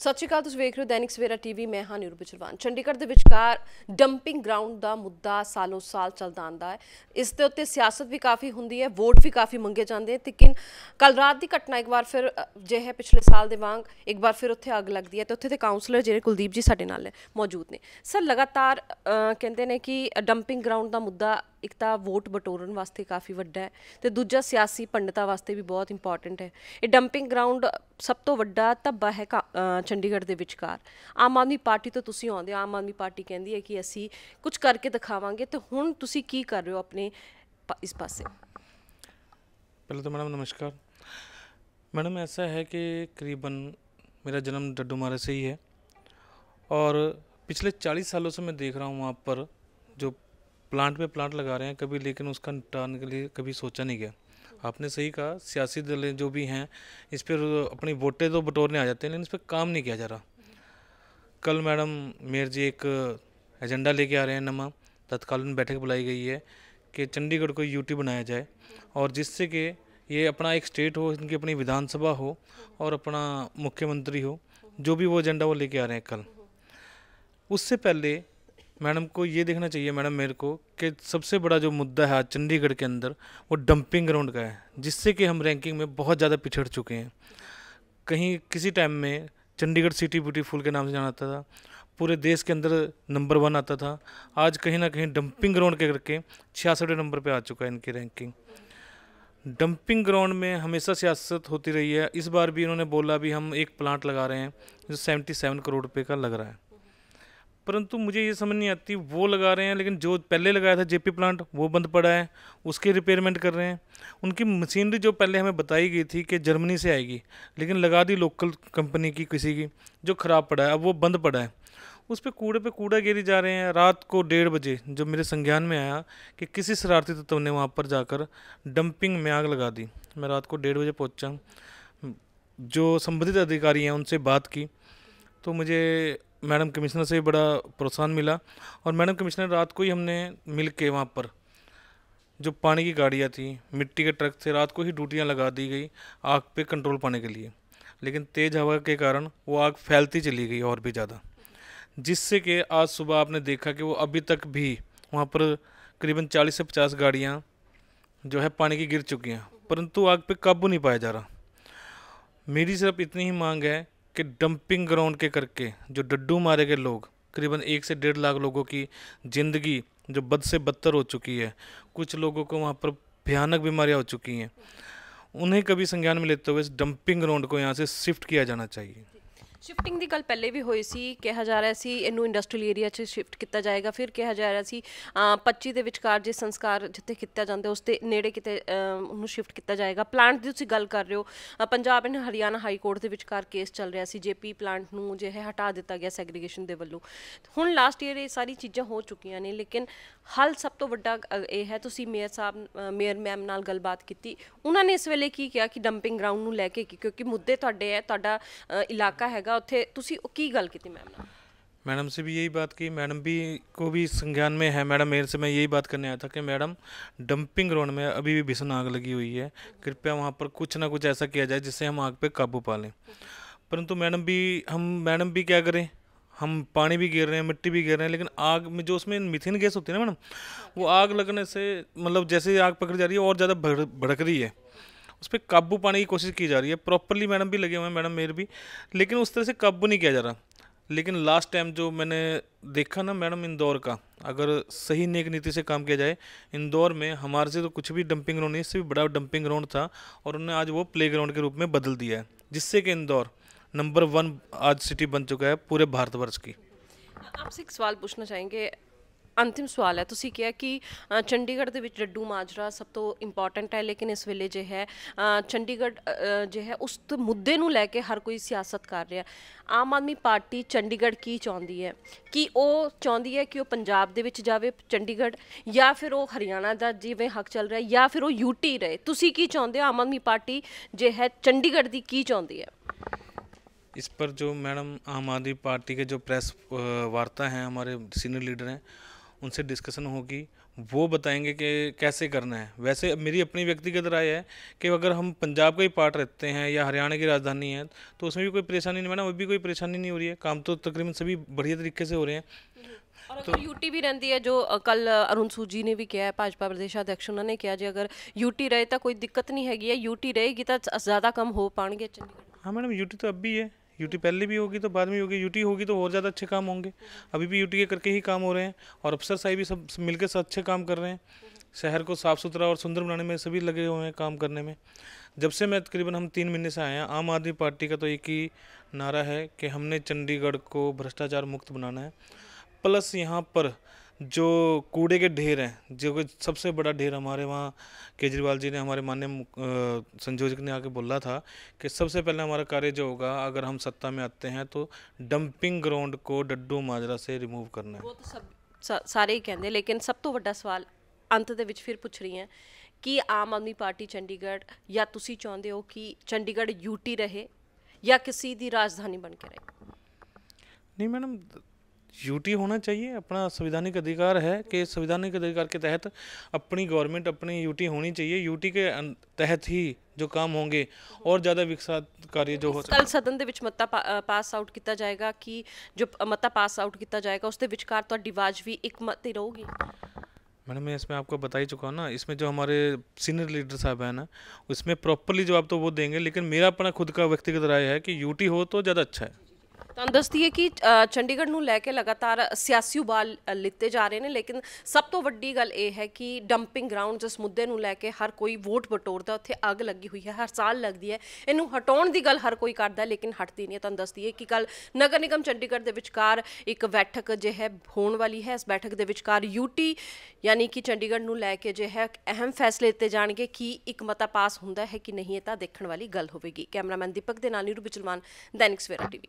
ਸਤਿ ਸ਼੍ਰੀ ਅਕਾਲ ਤੁਸੀਂ ਵੇਖ ਰਹੇ ਹੋ ਦੈਨਿਕ ਸਵੇਰਾ ਟੀਵੀ ਮੈਂ ਹਾਂ ਨਿਰੂਪ ਚਰਵਾਨ ਚੰਡੀਗੜ੍ਹ ਦੇ ਵਿਚਕਾਰ ਡੰਪਿੰਗ ਗਰਾਊਂਡ ਦਾ ਮੁੱਦਾ ਸਾਲੋਂ ਸਾਲ ਚੱਲਦਾ ਆਂਦਾ ਹੈ ਇਸ ਦੇ ਉੱਤੇ ਸਿਆਸਤ ਵੀ ਕਾਫੀ ਹੁੰਦੀ ਹੈ ਵੋਟ ਵੀ ਕਾਫੀ ਮੰਗੇ ਜਾਂਦੇ ਤੇ ਕਿਨ ਕੱਲ ਰਾਤ ਦੀ ਘਟਨਾ ਇੱਕ ਵਾਰ ਫਿਰ ਜੇ ਹੈ ਪਿਛਲੇ ਸਾਲ ਦੇ ਵਾਂਗ ਇੱਕ ਵਾਰ ਫਿਰ ਉੱਥੇ ਅੱਗ ਲੱਗਦੀ ਹੈ ਤੇ ਉੱਥੇ ਦੇ ਕਾਉਂਸਲਰ ਜਿਹੜੇ ਕੁਲਦੀਪ ਜੀ ਸਾਡੇ ਨਾਲ ਮੌਜੂਦ ਨੇ ਸਰ ਲਗਾਤਾਰ ਕਹਿੰਦੇ ਨੇ ਕਿ ਡੰਪਿੰਗ ਗਰਾਊਂਡ ਦਾ ਮੁੱਦਾ ਇੱਕ ਤਾਂ ਵੋਟ ਬਟੋਰਨ ਵਾਸਤੇ ਕਾਫੀ ਵੱਡਾ ਹੈ ਤੇ ਦੂਜਾ ਸਿਆਸੀ ਪੰਡਤਾ ਵਾਸਤੇ ਵੀ ਬਹੁਤ ਇੰਪੋਰਟੈਂਟ ਹੈ ਇਹ ਡੰਪਿੰਗ ਗਰਾਊਂਡ ਸਭ ਤੋਂ ਵੱਡਾ ਧੱਬਾ ਹੈ ਚੰਡੀਗੜ੍ਹ ਦੇ ਵਿਚਕਾਰ ਆਮ ਆਦਮੀ ਪਾਰਟੀ ਤੋਂ ਤੁਸੀਂ ਆਉਂਦੇ ਆਮ ਆਦਮੀ ਪਾਰਟੀ ਕਹਿੰਦੀ ਹੈ ਕਿ ਅਸੀਂ ਕੁਝ ਕਰਕੇ ਦਿਖਾਵਾਂਗੇ ਤੇ ਹੁਣ ਤੁਸੀਂ ਕੀ ਕਰ ਰਹੇ ਹੋ ਆਪਣੇ ਇਸ ਪਾਸੇ ਪਹਿਲਾਂ ਤਾਂ ਮੈਡਮ ਨਮਸਕਾਰ ਮੈਡਮ ਐਸਾ ਹੈ ਕਿ ਕਰੀਬਨ ਮੇਰਾ ਜਨਮ ਡੱਡੂ ਮਾਰੇ ਸੇ ਹੀ ਹੈ ਔਰ ਪਿਛਲੇ 40 सालों से ਮੈਂ ਦੇਖ ਰਹਾ हूँ वहाँ पर प्लांट पे प्लांट लगा रहे हैं कभी लेकिन उसका निपटान के लिए कभी सोचा नहीं गया आपने सही कहा सियासी दलें जो भी हैं इस पर अपनी वोटें तो बटोरने आ जाते हैं लेकिन इस पर काम नहीं किया जा रहा कल मैडम मेयर जी एक एजेंडा लेके आ रहे हैं नमा तत्कालीन बैठक बुलाई गई है कि चंडीगढ़ को यूटी बनाया जाए और जिससे कि ये अपना एक स्टेट हो इनकी अपनी विधानसभा हो और अपना मुख्यमंत्री हो जो भी वो एजेंडा वो लेके आ रहे हैं कल उससे पहले मैडम को ये देखना चाहिए मैडम मेरे को कि सबसे बड़ा जो मुद्दा है आज चंडीगढ़ के अंदर वो डंपिंग ग्राउंड का है जिससे कि हम रैंकिंग में बहुत ज़्यादा पिछड़ चुके हैं कहीं किसी टाइम में चंडीगढ़ सिटी ब्यूटीफुल के नाम से जाना था पूरे देश के अंदर नंबर वन आता था आज कहीं ना कहीं डंपिंग ग्राउंड के करके छियासठवें नंबर पर आ चुका है इनकी रैंकिंग डंपिंग ग्राउंड में हमेशा सियासत होती रही है इस बार भी इन्होंने बोला भी हम एक प्लांट लगा रहे हैं जो सेवेंटी सेवन करोड़ रुपये का लग रहा है परंतु मुझे ये समझ नहीं आती वो लगा रहे हैं लेकिन जो पहले लगाया था जेपी प्लांट वो बंद पड़ा है उसके रिपेयरमेंट कर रहे हैं उनकी मशीनरी जो पहले हमें बताई गई थी कि जर्मनी से आएगी लेकिन लगा दी लोकल कंपनी की किसी की जो ख़राब पड़ा है अब वो बंद पड़ा है उस पर कूड़े पे कूड़ा गिरी जा रहे हैं रात को डेढ़ बजे जब मेरे संज्ञान में आया कि किसी शरारती तत्व ने वहाँ पर जाकर डंपिंग में आग लगा दी मैं रात को डेढ़ बजे पहुँचा जो संबंधित अधिकारी हैं उनसे बात की तो मुझे मैडम कमिश्नर से बड़ा प्रोत्साहन मिला और मैडम कमिश्नर रात को ही हमने मिल के वहाँ पर जो पानी की गाड़ियाँ थी मिट्टी के ट्रक थे रात को ही ड्यूटियाँ लगा दी गई आग पे कंट्रोल पाने के लिए लेकिन तेज़ हवा के कारण वो आग फैलती चली गई और भी ज़्यादा जिससे कि आज सुबह आपने देखा कि वो अभी तक भी वहाँ पर करीबन चालीस से पचास गाड़ियाँ जो है पानी की गिर चुकी हैं परंतु आग पे काबू नहीं पाया जा रहा मेरी सिर्फ इतनी ही मांग है के डंपिंग ग्राउंड के करके जो डड्डू मारे गए लोग करीबन एक से डेढ़ लाख लोगों की ज़िंदगी जो बद से बदतर हो चुकी है कुछ लोगों को वहाँ पर भयानक बीमारियाँ हो चुकी हैं उन्हें कभी संज्ञान में लेते हुए इस डंपिंग ग्राउंड को यहाँ से शिफ्ट किया जाना चाहिए ਸ਼ਿਫਟਿੰਗ ਦੀ ਗੱਲ ਪਹਿਲੇ ਵੀ ਹੋਈ ਸੀ ਕਿਹਾ ਜਾ ਰਿਹਾ ਸੀ ਇਹਨੂੰ ਇੰਡਸਟਰੀਅਲ ਏਰੀਆ 'ਚ ਸ਼ਿਫਟ ਕੀਤਾ ਜਾਏਗਾ ਫਿਰ ਕਿਹਾ ਜਾ ਰਿਹਾ ਸੀ 25 ਦੇ ਵਿਚਕਾਰ ਜੇ ਸੰਸਕਾਰ ਜਿੱਥੇ ਕੀਤਾ ਜਾਂਦਾ ਉਸ ਦੇ ਨੇੜੇ ਕਿਤੇ ਉਹਨੂੰ ਸ਼ਿਫਟ ਕੀਤਾ ਜਾਏਗਾ ਪਲਾਂਟ ਦੀ ਤੁਸੀਂ ਗੱਲ ਕਰ ਰਹੇ ਹੋ Punjab and Haryana high court ਦੇ ਵਿਚਕਾਰ ਕੇਸ ਚੱਲ ਰਿਹਾ ਸੀ ਜੇਪੀ ਪਲਾਂਟ ਨੂੰ ਜੇ ਹੈ ਹਟਾ ਦਿੱਤਾ ਗਿਆ ਸੈਗਰੀਗੇਸ਼ਨ ਦੇ ਵੱਲੋਂ ਹੁਣ ਲਾਸਟ ਈਅਰ ਇਹ ਸਾਰੀ ਚੀਜ਼ਾਂ ਹੋ ਚੁੱਕੀਆਂ ਨੇ ਲੇਕਿਨ ਹਲ ਸਭ ਤੋਂ ਵੱਡਾ ਇਹ ਹੈ ਤੁਸੀਂ ਮੇਅਰ ਸਾਹਿਬ ਮੇਅਰ ਮੈਮ ਨਾਲ ਗੱਲਬਾਤ ਕੀਤੀ ਉਹਨਾਂ ਨੇ ਇਸ ਵੇਲੇ ਕੀ ਕਿਹਾ ਕਿ ਡੰਪਿੰਗ ਗਰਾਊਂਡ ਨੂੰ ਲੈ ਕੇ ਕਿਉਂਕਿ ਮੁੱਦੇ ਤੁਹਾਡੇ ਹੈ ਤੁਹਾਡਾ ਇਲਾਕਾ ਹੈ ਹੈਗਾ ਉੱਥੇ ਤੁਸੀਂ ਕੀ ਗੱਲ ਕੀਤੀ ਮੈਮ ਨਾਲ मैडम से भी यही बात की मैडम भी को भी संज्ञान में है मैडम मेरे से मैं यही बात करने आया था कि मैडम डंपिंग ग्राउंड में अभी भी भीषण आग लगी हुई है कृपया वहाँ पर कुछ ना कुछ ऐसा किया जाए जिससे हम आग पे काबू पा लें परंतु मैडम भी हम मैडम भी क्या करें हम पानी भी गिर रहे हैं मिट्टी भी गिर रहे हैं लेकिन आग में जो उसमें मिथिन गैस होती है ना मैडम वो आग लगने से मतलब जैसे आग पकड़ जा रही है और ज़्यादा भड़क रही है उस पर काबू पाने की कोशिश की जा रही है प्रॉपरली मैडम भी लगे हुए हैं मैडम मेयर भी लेकिन उस तरह से काबू नहीं किया जा रहा लेकिन लास्ट टाइम जो मैंने देखा ना मैडम इंदौर का अगर सही नेक नीति से काम किया जाए इंदौर में हमारे से तो कुछ भी डंपिंग ग्राउंड नहीं इससे भी बड़ा डंपिंग ग्राउंड था और उन्होंने आज वो प्ले ग्राउंड के रूप में बदल दिया है जिससे कि इंदौर नंबर वन आज सिटी बन चुका है पूरे भारतवर्ष की आपसे एक सवाल पूछना चाहेंगे ਅੰਤਿਮ ਸਵਾਲ ਹੈ ਤੁਸੀਂ ਕਿਹਾ ਕਿ ਚੰਡੀਗੜ੍ਹ ਦੇ ਵਿੱਚ ਡੱਡੂ ਮਾਜਰਾ ਸਭ ਤੋਂ ਇੰਪੋਰਟੈਂਟ ਹੈ ਲੇਕਿਨ ਇਸ ਵੇਲੇ ਜੇ ਹੈ ਚੰਡੀਗੜ੍ਹ ਜੇ ਹੈ ਉਸ ਮੁੱਦੇ ਨੂੰ ਲੈ ਕੇ ਹਰ ਕੋਈ ਸਿਆਸਤ ਕਰ ਰਿਹਾ ਆਮ ਆਦਮੀ ਪਾਰਟੀ ਚੰਡੀਗੜ੍ਹ ਕੀ ਚਾਹੁੰਦੀ ਹੈ ਕਿ ਉਹ ਚਾਹੁੰਦੀ ਹੈ ਕਿ ਉਹ ਪੰਜਾਬ ਦੇ ਵਿੱਚ ਜਾਵੇ ਚੰਡੀਗੜ੍ਹ ਜਾਂ ਫਿਰ ਉਹ ਹਰਿਆਣਾ ਦਾ ਜਿਵੇਂ ਹੱਕ ਚੱਲ ਰਿਹਾ ਜਾਂ ਫਿਰ ਉਹ ਯੂਟੀ ਰਹੇ ਤੁਸੀਂ ਕੀ ਚਾਹੁੰਦੇ ਹੋ ਆਮ ਆਦਮੀ ਪਾਰਟੀ ਜੇ ਹੈ ਚੰਡੀਗੜ੍ਹ ਦੀ ਕੀ ਚਾਹੁੰਦੀ ਹੈ ਇਸ ਪਰ ਜੋ ਮੈਡਮ ਆਮ ਆਦਮੀ ਪਾਰਟੀ ਕੇ ਜੋ ਪ੍ਰੈਸ ਵਾਰਤਾ ਹੈ ਹਮਾਰੇ ਸੀਨੀਅਰ ਲੀਡਰ ਹੈ उनसे डिस्कशन होगी वो बताएंगे कि कैसे करना है वैसे मेरी अपनी व्यक्तिगत राय है कि अगर हम पंजाब का ही पार्ट रहते हैं या हरियाणा की राजधानी है तो उसमें भी कोई परेशानी नहीं मैडम अभी कोई परेशानी नहीं हो रही है काम तो तकरीबन सभी बढ़िया तरीके से हो रहे हैं और तो अगर तो, यूटी भी रहती है जो कल अरुण सूद जी ने भी किया है भाजपा प्रदेश अध्यक्ष उन्होंने किया जी अगर यूटी रहे तो कोई दिक्कत नहीं हैगी है यूटी रहेगी तो ज़्यादा कम हो पाएंगे हाँ मैडम यूटी तो अब भी है यूटी पहले भी होगी तो बाद में होगी यूटी होगी तो और ज़्यादा अच्छे काम होंगे अभी भी यूटी के करके ही काम हो रहे हैं और अफसर साहब भी सब मिलकर अच्छे काम कर रहे हैं शहर को साफ़ सुथरा और सुंदर बनाने में सभी लगे हुए हैं काम करने में जब से मैं तकरीबन हम तीन महीने से आए हैं आम आदमी पार्टी का तो एक ही नारा है कि हमने चंडीगढ़ को भ्रष्टाचार मुक्त बनाना है प्लस यहाँ पर जो कूड़े के ढेर हैं जो कि सबसे बड़ा ढेर हमारे वहाँ केजरीवाल जी ने हमारे मान्य संयोजक ने आके बोला था कि सबसे पहले हमारा कार्य जो होगा अगर हम सत्ता में आते हैं तो डंपिंग ग्राउंड को डड्डू माजरा से रिमूव करना है वो तो सब सा, सारे ही कहें लेकिन सब तो ਵੱਡਾ ਸਵਾਲ ਅੰਤ ਦੇ ਵਿੱਚ ਫਿਰ ਪੁੱਛ ਰਹੀ ਹਾਂ ਕਿ ਆਮ ਆਦਮੀ ਪਾਰਟੀ ਚੰਡੀਗੜ੍ਹ ਜਾਂ ਤੁਸੀਂ ਚਾਹੁੰਦੇ ਹੋ ਕਿ ਚੰਡੀਗੜ੍ਹ ਯੂਟੀ ਰਹੇ ਜਾਂ ਕਿਸੇ ਦੀ ਰਾਜਧਾਨੀ ਬਣ ਕੇ ਰਹੇ ਨਹੀਂ ड्यूटी होना चाहिए अपना संवैधानिक अधिकार है कि संवैधानिक अधिकार के तहत अपनी गवर्नमेंट अपनी यूटी होनी चाहिए यूटी के अं-, तहत ही जो काम होंगे और ज़्यादा विकसित कार्य जो हो कल सदन के मता पा पास आउट किया जाएगा कि जो मता पास आउट किया जाएगा उसके विचार तो ਤੁਹਾਡੀ ਆਵਾਜ਼ ਵੀ ਇੱਕ ਮਤ मैडम मैं इसमें आपको बता ही चुका हूँ ना इसमें जो हमारे सीनियर लीडर साहब हैं ना उसमें प्रॉपरली जवाब तो वो देंगे लेकिन मेरा अपना खुद का व्यक्तिगत राय है कि यूटी हो तो ज़्यादा अच्छा है ਤਾਂ ਦੱਸਦੀ ਹੈ ਕਿ ਚੰਡੀਗੜ੍ਹ ਨੂੰ ਲੈ ਕੇ ਲਗਾਤਾਰ ਸਿਆਸੀ ਉਬਾਲ ਲਿੱਤੇ ਜਾ ਰਹੇ ਨੇ ਲੇਕਿਨ ਸਭ ਤੋਂ ਵੱਡੀ ਗੱਲ ਇਹ ਹੈ ਕਿ ਡੰਪਿੰਗ ਗਰਾਊਂਡ ਜਿਸ ਮੁੱਦੇ ਨੂੰ ਲੈ ਕੇ ਹਰ ਕੋਈ ਵੋਟ ਬਟੋਰਦਾ ਉੱਥੇ ਅੱਗ ਲੱਗੀ ਹੋਈ ਹੈ ਹਰ ਸਾਲ ਲੱਗਦੀ ਹੈ ਇਹਨੂੰ ਹਟਾਉਣ ਦੀ ਗੱਲ ਹਰ ਕੋਈ ਕਰਦਾ ਲੇਕਿਨ ਹਟਦੀ ਨਹੀਂ ਤਾਂ ਦੱਸਦੀ ਹੈ ਕਿ ਕੱਲ ਨਗਰ ਨਿਗਮ ਚੰਡੀਗੜ੍ਹ ਦੇ ਵਿਚਕਾਰ ਇੱਕ ਬੈਠਕ ਜੇ ਹੈ ਹੋਣ ਵਾਲੀ ਹੈ ਇਸ ਬੈਠਕ ਦੇ ਵਿਚਕਾਰ ਯੂਟੀ ਯਾਨੀ ਕਿ ਚੰਡੀਗੜ੍ਹ ਨੂੰ ਲੈ ਕੇ ਜੇ ਹੈ ਅਹਿਮ ਫੈਸਲੇ ਲਿੱਤੇ ਜਾਣਗੇ ਕਿ ਇੱਕ ਮਤਾ ਪਾਸ ਹੁੰਦਾ ਹੈ ਕਿ ਨਹੀਂ ਇਹ ਤਾਂ ਦੇਖਣ ਵਾਲੀ ਗੱਲ ਹੋਵੇਗੀ ਕੈਮਰਾਮੈਨ ਦੀਪਕ ਦੇ ਨਾਲ ਨੀਰੂ ਚਲਵਾਨ ਦੈਨਿਕ ਸਵੇਰਾ ਟੀਵੀ